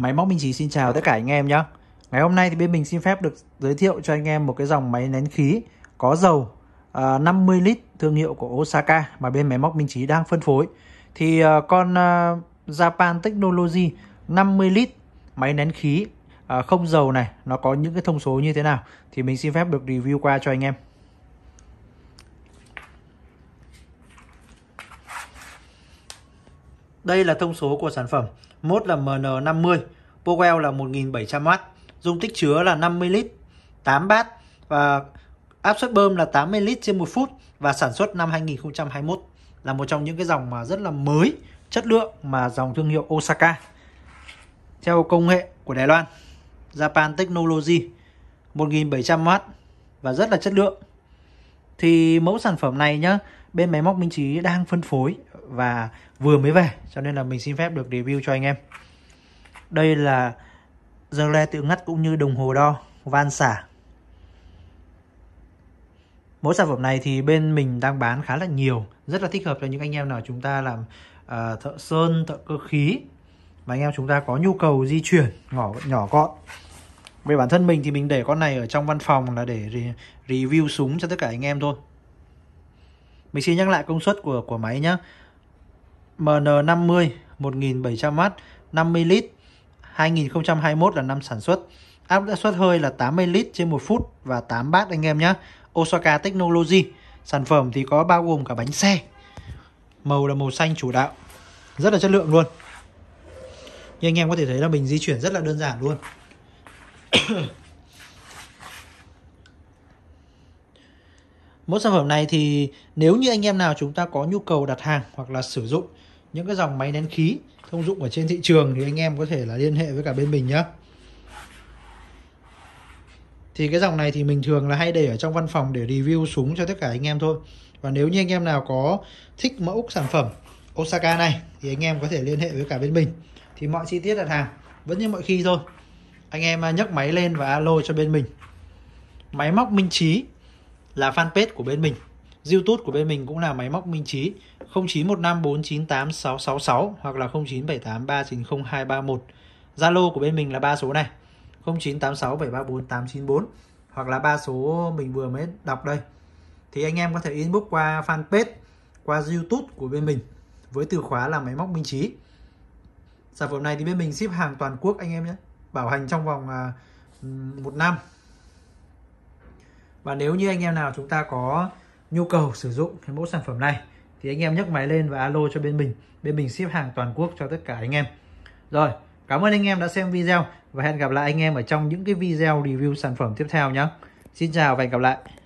Máy móc Minh Chí xin chào tất cả anh em nhé. Ngày hôm nay thì bên mình xin phép được giới thiệu cho anh em một cái dòng máy nén khí có dầu uh, à, 50 lít thương hiệu của Osaka mà bên máy móc Minh Chí đang phân phối. Thì uh, con uh, Japan Technology 50 lít máy nén khí uh, không dầu này nó có những cái thông số như thế nào thì mình xin phép được review qua cho anh em. Đây là thông số của sản phẩm. Mốt là MN50, Powell là 1700W, dung tích chứa là 50 lít, 8 bát và áp suất bơm là 80 lít trên 1 phút và sản xuất năm 2021 là một trong những cái dòng mà rất là mới, chất lượng mà dòng thương hiệu Osaka. Theo công nghệ của Đài Loan, Japan Technology 1700W và rất là chất lượng. Thì mẫu sản phẩm này nhá, bên máy móc Minh Chí đang phân phối và vừa mới về cho nên là mình xin phép được review cho anh em đây là dơ le tự ngắt cũng như đồng hồ đo van xả mỗi sản phẩm này thì bên mình đang bán khá là nhiều rất là thích hợp cho những anh em nào chúng ta làm uh, thợ sơn thợ cơ khí mà anh em chúng ta có nhu cầu di chuyển nhỏ nhỏ gọn về bản thân mình thì mình để con này ở trong văn phòng là để re review súng cho tất cả anh em thôi mình xin nhắc lại công suất của của máy nhé. MN50 1700W 50 lít 2021 là năm sản xuất áp đã suất hơi là 80 lít trên 1 phút và 8 bát anh em nhé Osaka Technology sản phẩm thì có bao gồm cả bánh xe màu là màu xanh chủ đạo rất là chất lượng luôn như anh em có thể thấy là mình di chuyển rất là đơn giản luôn Mỗi sản phẩm này thì nếu như anh em nào chúng ta có nhu cầu đặt hàng hoặc là sử dụng những cái dòng máy nén khí thông dụng ở trên thị trường thì anh em có thể là liên hệ với cả bên mình nhé thì cái dòng này thì mình thường là hay để ở trong văn phòng để review súng cho tất cả anh em thôi và nếu như anh em nào có thích mẫu sản phẩm Osaka này thì anh em có thể liên hệ với cả bên mình thì mọi chi tiết đặt hàng vẫn như mọi khi thôi anh em à, nhấc máy lên và alo cho bên mình máy móc minh trí là fanpage của bên mình YouTube của bên mình cũng là máy móc Minh Trí 0915498666 hoặc là 0978390231. Zalo của bên mình là ba số này 0986734894 hoặc là ba số mình vừa mới đọc đây. Thì anh em có thể inbox qua fanpage qua YouTube của bên mình với từ khóa là máy móc Minh Trí. Sản phẩm này thì bên mình ship hàng toàn quốc anh em nhé. Bảo hành trong vòng à, một năm. Và nếu như anh em nào chúng ta có nhu cầu sử dụng cái mẫu sản phẩm này thì anh em nhấc máy lên và alo cho bên mình bên mình ship hàng toàn quốc cho tất cả anh em rồi cảm ơn anh em đã xem video và hẹn gặp lại anh em ở trong những cái video review sản phẩm tiếp theo nhé xin chào và hẹn gặp lại